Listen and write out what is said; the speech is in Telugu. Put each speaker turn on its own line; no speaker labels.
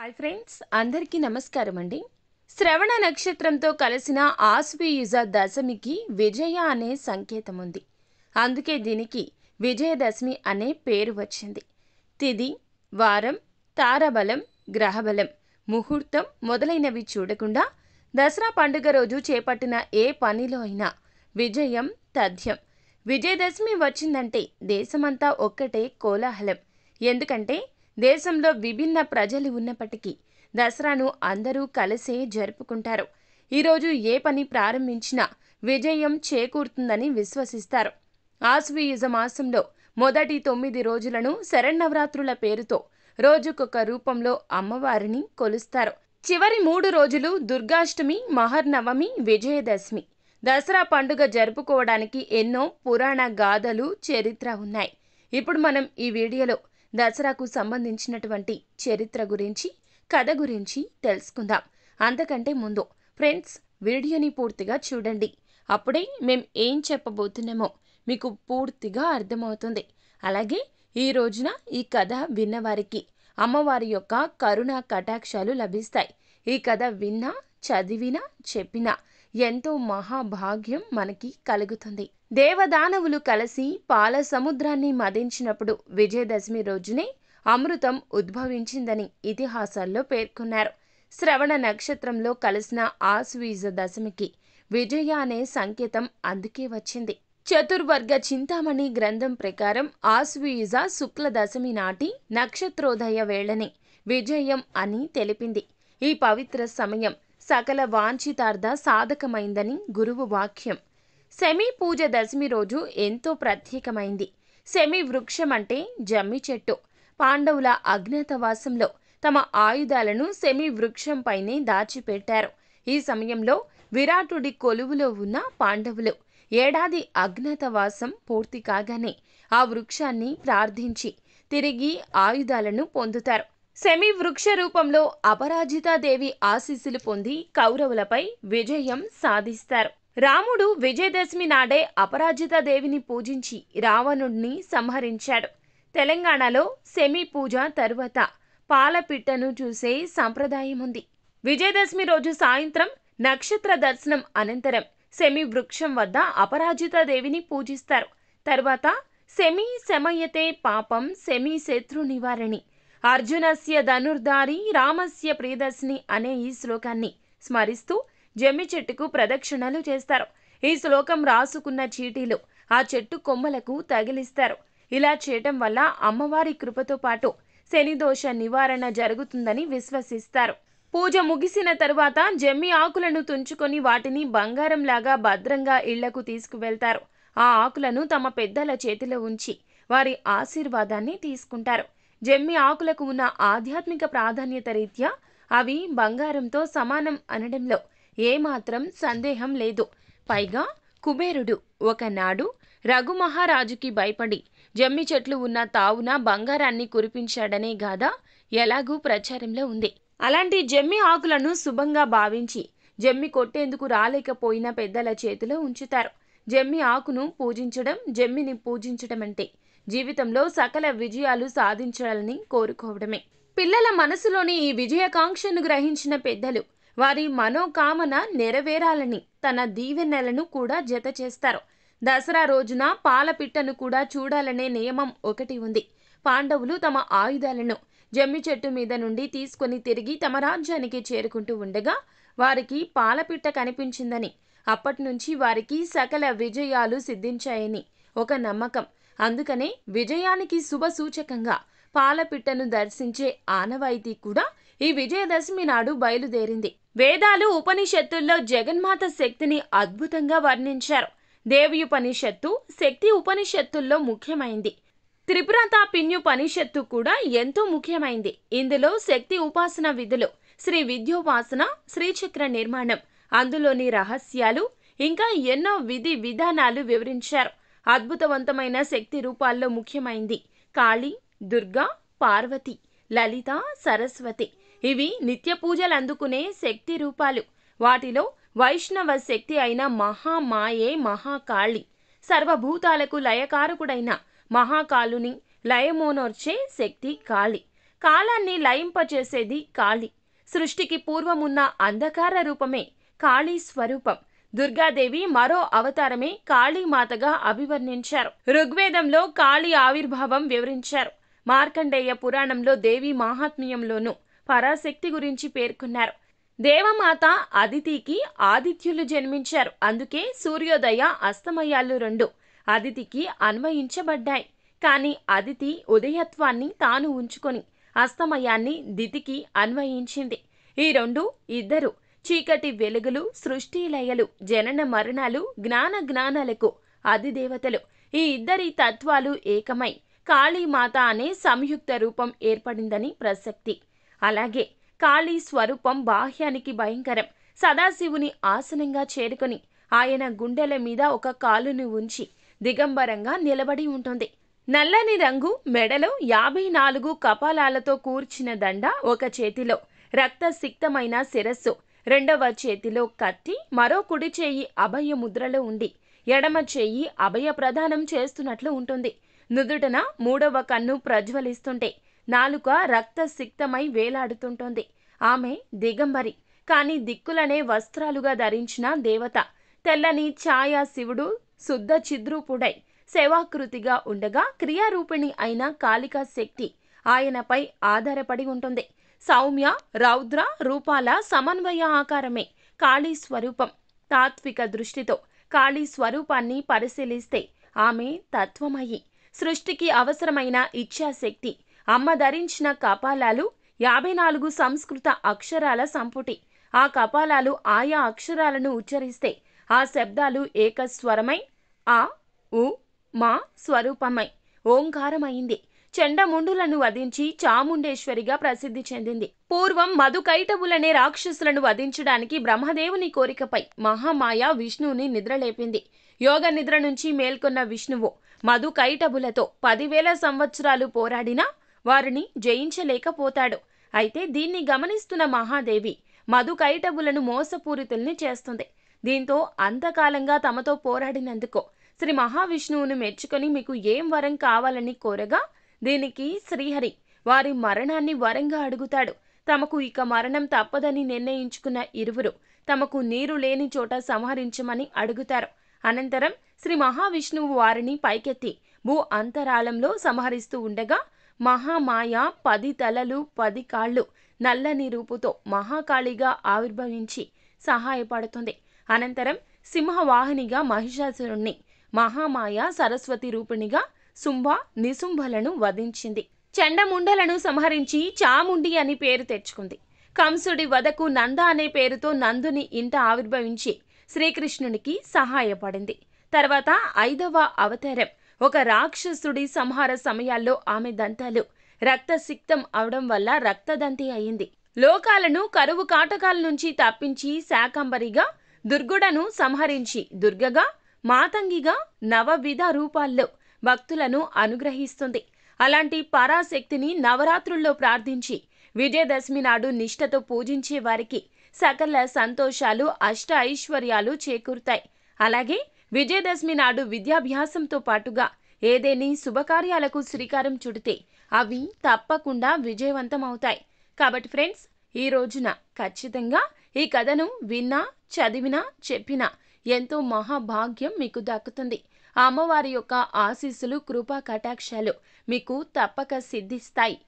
హాయ్ ఫ్రెండ్స్ అందరికీ నమస్కారం అండి శ్రవణ నక్షత్రంతో కలిసిన ఆశ్వీయుజ దశమికి విజయ అనే సంకేతం ఉంది అందుకే దీనికి విజయదశమి అనే పేరు వచ్చింది తిది వారం తారబలం గ్రహబలం ముహూర్తం మొదలైనవి చూడకుండా దసరా పండుగ రోజు చేపట్టిన ఏ పనిలో అయినా విజయం తథ్యం విజయదశమి వచ్చిందంటే దేశమంతా ఒక్కటే కోలాహలం ఎందుకంటే దేశంలో విభిన్న ప్రజలు ఉన్నప్పటికీ దసరాను అందరూ కలిసే జరుపుకుంటారు ఈరోజు ఏ పని ప్రారంభించినా విజయం చేకూరుతుందని విశ్వసిస్తారు ఆశ్వయుజ మాసంలో మొదటి తొమ్మిది రోజులను శరన్నవరాత్రుల పేరుతో రోజుకొక రూపంలో అమ్మవారిని కొలుస్తారు చివరి మూడు రోజులు దుర్గాష్టమి మహర్నవమి విజయదశమి దసరా పండుగ జరుపుకోవడానికి ఎన్నో పురాణ గాథలు చరిత్ర ఉన్నాయి ఇప్పుడు మనం ఈ వీడియోలో దసరాకు సంబంధించినటువంటి చరిత్ర గురించి కథ గురించి తెలుసుకుందాం అంతకంటే ముందు ఫ్రెండ్స్ వీడియోని పూర్తిగా చూడండి అప్పుడే మేము ఏం చెప్పబోతున్నామో మీకు పూర్తిగా అర్థమవుతుంది అలాగే ఈ రోజున ఈ కథ విన్నవారికి అమ్మవారి యొక్క కరుణ కటాక్షాలు లభిస్తాయి ఈ కథ విన్నా చదివినా చెప్పినా ఎంతో మహాభాగ్యం మనకి కలుగుతుంది దేవదానవులు కలిసి పాల సముద్రాన్ని మదించినప్పుడు విజయదశమి రోజునే అమృతం ఉద్భవించిందని ఇతిహాసాల్లో పేర్కొన్నారు శ్రవణ నక్షత్రంలో కలిసిన ఆశ్వీజ దశమికి విజయ అనే సంకేతం అందుకే వచ్చింది చతుర్వర్గ చింతామణి గ్రంథం ప్రకారం ఆశ్వీజ శుక్ల దశమి నాటి నక్షత్రోదయ వేళని విజయం అని తెలిపింది ఈ పవిత్ర సమయం సకల వాంఛితార్థ సాధకమైందని గురువు వాక్యం శమి పూజ దశమి రోజు ఎంతో ప్రత్యేకమైంది శమి వృక్షం అంటే జమ్మి చెట్టు పాండవుల అజ్ఞాతవాసంలో తమ ఆయుధాలను శమి వృక్షంపైనే దాచిపెట్టారు ఈ సమయంలో విరాటుడి కొలువులో ఉన్న పాండవులు ఏడాది అజ్ఞాతవాసం పూర్తి కాగానే ఆ వృక్షాన్ని ప్రార్థించి తిరిగి ఆయుధాలను పొందుతారు సెమీ వృక్ష రూపంలో అపరాజితాదేవి ఆశీస్సులు పొంది కౌరవులపై విజయం సాధిస్తారు రాముడు విజయదశమి నాడే అపరాజితాదేవిని పూజించి రావణుణ్ణి సంహరించాడు తెలంగాణలో సెమీ పూజ తరువాత పాలపిట్టను చూసే సంప్రదాయముంది ఉంది విజయదశమి రోజు సాయంత్రం నక్షత్ర దర్శనం అనంతరం సెమీ వృక్షం వద్ద అపరాజిత దేవిని పూజిస్తారు తర్వాత సెమీ శమయతే పాపం సెమి శత్రు నివారణి అర్జునస్య ధనుర్ధారి రామస్య ప్రియదర్శిని అనే ఈ శ్లోకాన్ని స్మరిస్తూ జమ్మి చెట్టుకు ప్రదక్షిణలు చేస్తారు ఈ శ్లోకం రాసుకున్న చీటీలు ఆ చెట్టు కొమ్మలకు తగిలిస్తారు ఇలా చేయటం వల్ల అమ్మవారి కృపతో పాటు శనిదోష నివారణ జరుగుతుందని విశ్వసిస్తారు పూజ ముగిసిన తరువాత జమ్మి ఆకులను తుంచుకొని వాటిని బంగారంలాగా భద్రంగా ఇళ్లకు తీసుకువెళ్తారు ఆ ఆకులను తమ పెద్దల చేతిలో ఉంచి వారి ఆశీర్వాదాన్ని తీసుకుంటారు జమ్మి ఆకులకు ఉన్న ఆధ్యాత్మిక ప్రాధాన్యత రీత్యా అవి బంగారంతో సమానం అనడంలో ఏమాత్రం సందేహం లేదు పైగా కుబేరుడు ఒకనాడు రఘుమహారాజుకి భయపడి జమ్మి చెట్లు ఉన్న తావున బంగారాన్ని కురిపించాడనే గాథ ఎలాగూ ప్రచారంలో ఉంది అలాంటి జమ్మి ఆకులను శుభంగా భావించి జమ్మి కొట్టేందుకు రాలేకపోయిన పెద్దల చేతిలో ఉంచుతారు జమ్మి ఆకును పూజించడం జమ్మిని పూజించడం అంటే జీవితంలో సకల విజయాలు సాధించాలని కోరుకోవడమే పిల్లల మనసులోని ఈ విజయాకాంక్షను గ్రహించిన పెద్దలు వారి మనోకామన నెరవేరాలని తన దీవెనలను కూడా జత చేస్తారు దసరా రోజున పాలపిట్టను కూడా చూడాలనే నియమం ఒకటి ఉంది పాండవులు తమ ఆయుధాలను జమ్మి చెట్టు మీద నుండి తీసుకుని తిరిగి తమ రాజ్యానికి చేరుకుంటూ ఉండగా వారికి పాలపిట్ట కనిపించిందని అప్పటి నుంచి వారికి సకల విజయాలు సిద్ధించాయని ఒక నమ్మకం అందుకనే విజయానికి శుభ సూచకంగా పాలపిట్టను దర్శించే ఆనవాయితీ కూడా ఈ విజయదశమి నాడు బయలుదేరింది వేదాలు ఉపనిషత్తుల్లో జగన్మాత శక్తిని అద్భుతంగా వర్ణించారు దేవియుపనిషత్తు శక్తి ఉపనిషత్తుల్లో ముఖ్యమైంది పనిషత్తు కూడా ఎంతో ముఖ్యమైంది ఇందులో శక్తి ఉపాసన విధులు శ్రీ విద్యోపాసన శ్రీచక్ర నిర్మాణం అందులోని రహస్యాలు ఇంకా ఎన్నో విధి విధానాలు వివరించారు అద్భుతవంతమైన శక్తి రూపాల్లో ముఖ్యమైంది కాళి దుర్గా పార్వతి లలిత సరస్వతి ఇవి నిత్య పూజలు అందుకునే శక్తి రూపాలు వాటిలో వైష్ణవ శక్తి అయిన మహామాయే మహాకాళి సర్వభూతాలకు లయకారకుడైన మహాకాలుని లయమోనోర్చే శక్తి కాళి కాలాన్ని లయింపచేసేది కాళి సృష్టికి పూర్వమున్న అంధకార రూపమే కాళీ స్వరూపం దుర్గాదేవి మరో అవతారమే కాళీమాతగా అభివర్ణించారు ఋగ్వేదంలో కాళీ ఆవిర్భావం వివరించారు మార్కండేయ పురాణంలో దేవి మహాత్మ్యంలోనూ పరాశక్తి గురించి పేర్కొన్నారు దేవమాత అదితికి ఆదిత్యులు జన్మించారు అందుకే సూర్యోదయ అస్తమయాలు రెండు అదితికి అన్వయించబడ్డాయి కానీ అదితి ఉదయత్వాన్ని తాను ఉంచుకొని అస్తమయాన్ని దితికి అన్వయించింది ఈ రెండు ఇద్దరు చీకటి వెలుగులు సృష్టి లయలు జనన మరణాలు జ్ఞాన జ్ఞానాలకు అధిదేవతలు ఈ ఇద్దరి తత్వాలు ఏకమై కాళీమాత అనే సంయుక్త రూపం ఏర్పడిందని ప్రసక్తి అలాగే కాళీ స్వరూపం బాహ్యానికి భయంకరం సదాశివుని ఆసనంగా చేరుకుని ఆయన గుండెల మీద ఒక కాలును ఉంచి దిగంబరంగా నిలబడి ఉంటుంది నల్లని రంగు మెడలో యాభై నాలుగు కపాలాలతో కూర్చిన దండ ఒక చేతిలో రక్తసిక్తమైన శిరస్సు రెండవ చేతిలో కత్తి మరో కుడి చేయి అభయ ముద్రలో ఉంది ఎడమ చేయి అభయ ప్రదానం చేస్తున్నట్లు ఉంటుంది నుదుటన మూడవ కన్ను ప్రజ్వలిస్తుంటే నాలుక రక్తసిక్తమై వేలాడుతుంటుంది ఆమె దిగంబరి కానీ దిక్కులనే వస్త్రాలుగా ధరించిన దేవత తెల్లని ఛాయా శివుడు శుద్ధ చిద్రూపుడై సేవాకృతిగా ఉండగా క్రియారూపిణి అయిన కాళికా శక్తి ఆయనపై ఆధారపడి ఉంటుంది సౌమ్య రౌద్ర రూపాల సమన్వయ ఆకారమే కాళీ స్వరూపం తాత్విక దృష్టితో కాళీ స్వరూపాన్ని పరిశీలిస్తే ఆమె తత్వమయి సృష్టికి అవసరమైన ఇచ్ఛాశక్తి అమ్మ ధరించిన కపాలాలు యాభై నాలుగు సంస్కృత అక్షరాల సంపుటి ఆ కపాలాలు ఆయా అక్షరాలను ఉచ్చరిస్తే ఆ శబ్దాలు ఏకస్వరమై ఆ ఉ మా స్వరూపమై ఓంకారమైంది చండముండులను వధించి చాముండేశ్వరిగా ప్రసిద్ధి చెందింది పూర్వం మధుకైటవులనే రాక్షసులను వధించడానికి బ్రహ్మదేవుని కోరికపై మహామాయ విష్ణువుని నిద్రలేపింది యోగ నిద్ర నుంచి మేల్కొన్న విష్ణువు మధుకైటవులతో పదివేల సంవత్సరాలు పోరాడినా వారిని జయించలేకపోతాడు అయితే దీన్ని గమనిస్తున్న మహాదేవి మధుకైటవులను మోసపూరితుల్ని చేస్తుంది దీంతో అంతకాలంగా తమతో పోరాడినందుకు శ్రీ మహావిష్ణువును మెచ్చుకొని మీకు ఏం వరం కావాలని కోరగా దీనికి శ్రీహరి వారి మరణాన్ని వరంగా అడుగుతాడు తమకు ఇక మరణం తప్పదని నిర్ణయించుకున్న ఇరువురు తమకు నీరు లేని చోట సంహరించమని అడుగుతారు అనంతరం శ్రీ మహావిష్ణువు వారిని పైకెత్తి భూ అంతరాళంలో సంహరిస్తూ ఉండగా మహామాయ పది తలలు పది కాళ్ళు నల్లని రూపుతో మహాకాళిగా ఆవిర్భవించి సహాయపడుతుంది అనంతరం సింహవాహినిగా మహిషాసురుణ్ణి మహామాయ సరస్వతి రూపిణిగా శుంభ నిశుంభలను వధించింది చండముండలను సంహరించి చాముండి అని పేరు తెచ్చుకుంది కంసుడి వదకు నంద అనే పేరుతో నందుని ఇంట ఆవిర్భవించి శ్రీకృష్ణునికి సహాయపడింది తర్వాత ఐదవ అవతారం ఒక రాక్షసుడి సంహార సమయాల్లో ఆమె దంతాలు రక్తసిక్తం అవడం వల్ల రక్తదంతి అయింది లోకాలను కరువు కాటకాల నుంచి తప్పించి శాకంబరిగా దుర్గుడను సంహరించి దుర్గగా మాతంగిగా నవవిధ రూపాల్లో భక్తులను అనుగ్రహిస్తుంది అలాంటి పరాశక్తిని నవరాత్రుల్లో ప్రార్థించి విజయదశమి నాడు నిష్ఠతో పూజించే వారికి సకల సంతోషాలు అష్ట ఐశ్వర్యాలు చేకూరుతాయి అలాగే విజయదశమి నాడు విద్యాభ్యాసంతో పాటుగా ఏదేని శుభకార్యాలకు శ్రీకారం చుడితే అవి తప్పకుండా విజయవంతం అవుతాయి కాబట్టి ఫ్రెండ్స్ ఈ రోజున ఖచ్చితంగా ఈ కథను విన్నా చదివినా చెప్పినా ఎంతో మహాభాగ్యం మీకు దక్కుతుంది అమ్మవారి యొక్క ఆశీస్సులు కృపా కటాక్షాలు మీకు తప్పక సిద్ధిస్తాయి